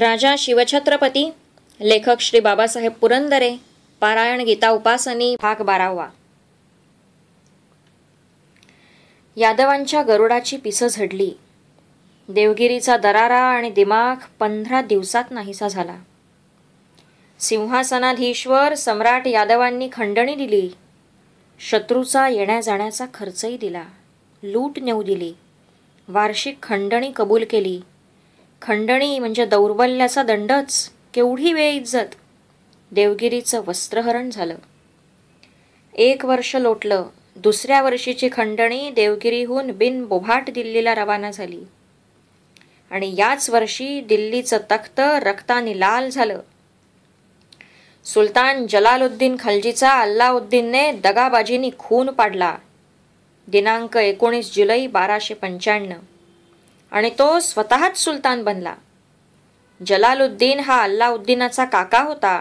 राजा शिवछत्रपती लेखक श्री बाबासाहेब पुरंदरे पारायण गीता उपासनी भाग बारावा यादवांच्या गरुडाची पिसं झडली देवगिरीचा दरारा आणि दिमाग पंधरा दिवसात नाहीसा झाला सिंहासनाधीश्वर सम्राट यादवांनी खंडणी दिली शत्रूचा येण्या जाण्याचा खर्चही दिला लूट नेऊ दिली वार्षिक खंडणी कबूल केली खंडणी म्हणजे दौर्बल्याचा दंडच केवढी वेळ इज्जत देवगिरीचं वस्त्रहरण झालं एक वर्ष लोटलं दुसऱ्या वर्षीची खंडणी देवगिरीहून बिनबोभाट दिल्लीला रवाना झाली आणि याच वर्षी दिल्लीचं तख्त रक्ताने लाल झालं सुलतान जलालुद्दीन खलजीचा अल्लाउद्दीनने दगाबाजीनी खून पाडला दिनांक एकोणीस जुलै बाराशे पंच्याण्णव आणि तो स्वतःच सुलतान बनला जलालुद्दीन हा अल्लाउद्दीनाचा काका होता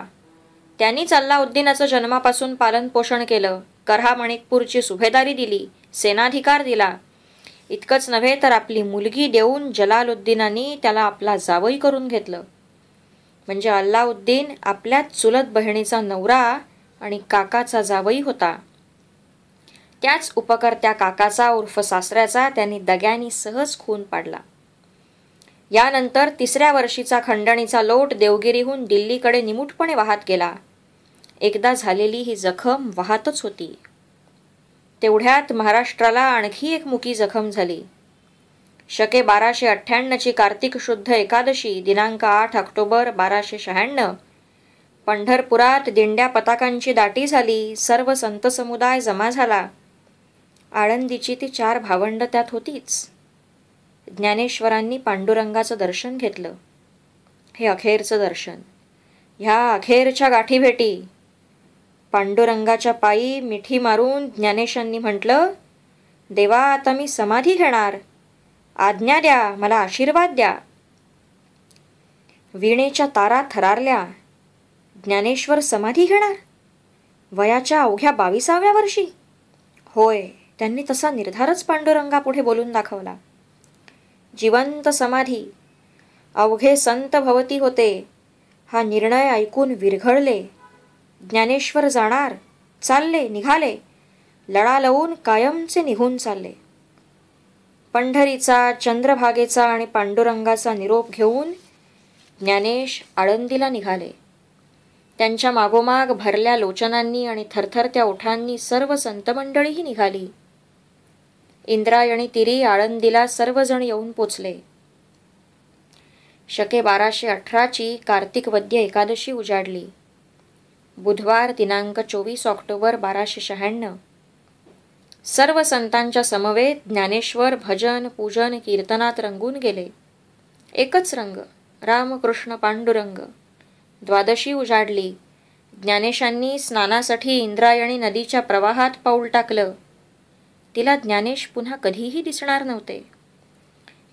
त्यांनीच अल्लाउद्दीनाचं जन्मापासून पालनपोषण केलं करहा मणिकपूरची सुभेदारी दिली सेनाधिकार दिला इतकंच नव्हे तर आपली मुलगी देऊन जलालुद्दीनानी त्याला आपला जावई करून घेतलं म्हणजे अल्लाउद्दीन आपल्याच चुलत बहिणीचा नवरा आणि काकाचा जावई होता त्याच उपकर्त्या काकाचा उर्फ सासऱ्याचा त्यांनी दग्यानी सहज खून पाडला यानंतर तिसऱ्या वर्षीचा खंडणीचा लोट देवगिरीहून दिल्लीकडे निमूटपणे वाहत गेला एकदा झालेली ही जखम वाहतच होती तेवढ्यात महाराष्ट्राला आणखी एक मुकी जखम झाली शके बाराशे अठ्ठ्याण्णवची कार्तिक शुद्ध एकादशी दिनांक आठ ऑक्टोबर बाराशे शहाण्णव पंढरपुरात दिंड्या पताकांची दाटी झाली सर्व संत समुदाय जमा झाला आळंदीची ती चार भावंड त्यात होतीच ज्ञानेश्वरांनी पांडुरंगाचं दर्शन घेतलं हे अखेरचं दर्शन ह्या अखेरच्या गाठी भेटी पांडुरंगाच्या पायी मिठी मारून ज्ञानेशांनी म्हटलं देवा आता मी समाधी घेणार आज्ञा द्या मला आशीर्वाद द्या विणेच्या तारा थरारल्या ज्ञानेश्वर समाधी घेणार वयाच्या अवघ्या बावीसाव्या वर्षी होय त्यांनी तसा निर्धारच पांडुरंगापुढे बोलून दाखवला जिवंत समाधी अवघे संत भवती होते हा निर्णय ऐकून विरघळले ज्ञानेश्वर जाणार चालले निघाले लढा लवून कायमचे निघून चालले पंढरीचा चंद्रभागेचा आणि पांडुरंगाचा निरोप घेऊन ज्ञानेश आळंदीला निघाले त्यांच्या मागोमाग भरल्या लोचनांनी आणि थरथरत्या ओठांनी सर्व संतमंडळीही निघाली इंद्रायणी तिरी आळंदीला सर्वजण येऊन पोचले शके बाराशे अठराची कार्तिक वद्य एकादशी उजाडली बुधवार दिनांक चोवीस ऑक्टोबर बाराशे शहाण्णव सर्व संतांच्या समवेत ज्ञानेश्वर भजन पूजन कीर्तनात रंगून गेले एकच रंग रामकृष्ण पांडुरंग द्वादशी उजाडली ज्ञानेशांनी स्नानासाठी इंद्रायणी नदीच्या प्रवाहात पाऊल टाकलं तिला ज्ञानेश पुन्हा कधीही दिसणार नव्हते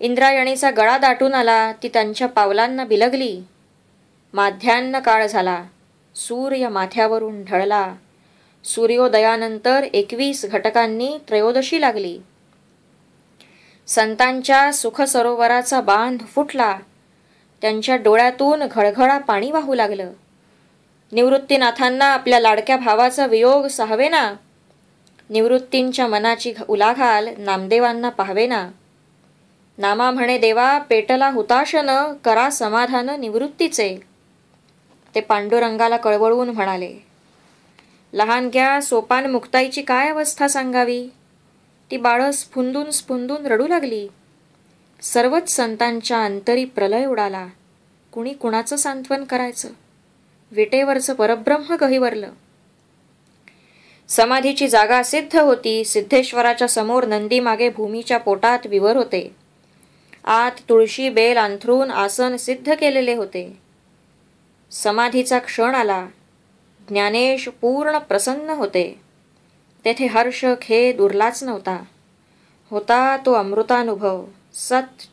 इंद्रायणीचा गळा दाटून आला ती त्यांच्या पावलांना बिलगली माध्यान्न काळ झाला सूर्य माथ्यावरून ढळला सूर्योदयानंतर एकवीस घटकांनी त्रयोदशी लागली संतांच्या सुखसरोवराचा बांध फुटला त्यांच्या डोळ्यातून घळघळा पाणी वाहू लागलं निवृत्तीनाथांना आपल्या लाडक्या भावाचा वियोग सहावेना निवृत्तींच्या मनाची उलाघाल नामदेवांना पाहावेना नामा म्हणे देवा पेटला हुताशन करा समाधान निवृत्तीचे ते पांडुरंगाला कळवळवून म्हणाले लहानग्या सोपान मुक्ताईची काय अवस्था सांगावी ती बाळं स्फुंदून स्फुंदून रडू लागली सर्वच संतांच्या अंतरी प्रलय उडाला कुणी कुणाचं सांत्वन करायचं विटेवरचं परब्रह्म गहिवरलं समाधीची जागा सिद्ध होती सिद्धेश्वराच्या समोर नंदीमागे भूमीच्या पोटात विवर होते आत तुळशी बेल अंथरून आसन सिद्ध केलेले होते समाधीचा क्षण आला ज्ञानेश पूर्ण प्रसन्न होते तेथे हर्ष खे उरलाच नव्हता होता तो अमृतानुभव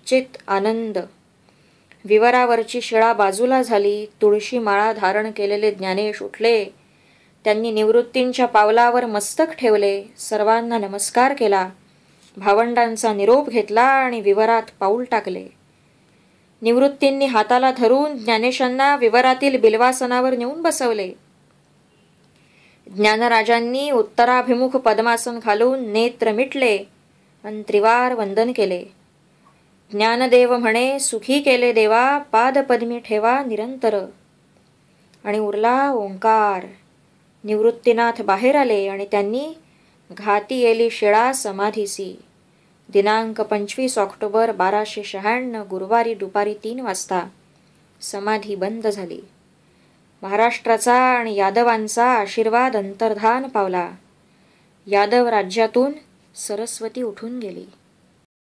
चित आनंद विवरावरची शिळा बाजूला झाली तुळशी माळा धारण केलेले ज्ञानेश उठले त्यांनी निवृत्तींच्या पावलावर मस्तक ठेवले सर्वांना नमस्कार केला भावंडांचा निरोप घेतला आणि विवरात पाऊल टाकले निवृत्तींनी हाताला धरून ज्ञानेशांना विवरातील बिल्वासनावर नेऊन बसवले ज्ञानराजांनी उत्तराभिमुख पद्मासन घालून नेत्र मिटले आणि त्रिवार वंदन केले ज्ञानदेव म्हणे सुखी केले देवा पादपद्मी ठेवा निरंतर आणि उरला ओंकार निवृत्तीनाथ बाहेर आले आणि त्यांनी घाती येली शिळा समाधीसी दिनांक पंचवीस ऑक्टोबर बाराशे शहाण्णव गुरुवारी दुपारी तीन वाजता समाधी बंद झाली महाराष्ट्राचा आणि यादवांचा आशीर्वाद अंतर्धान पावला यादव राज्यातून सरस्वती उठून गेली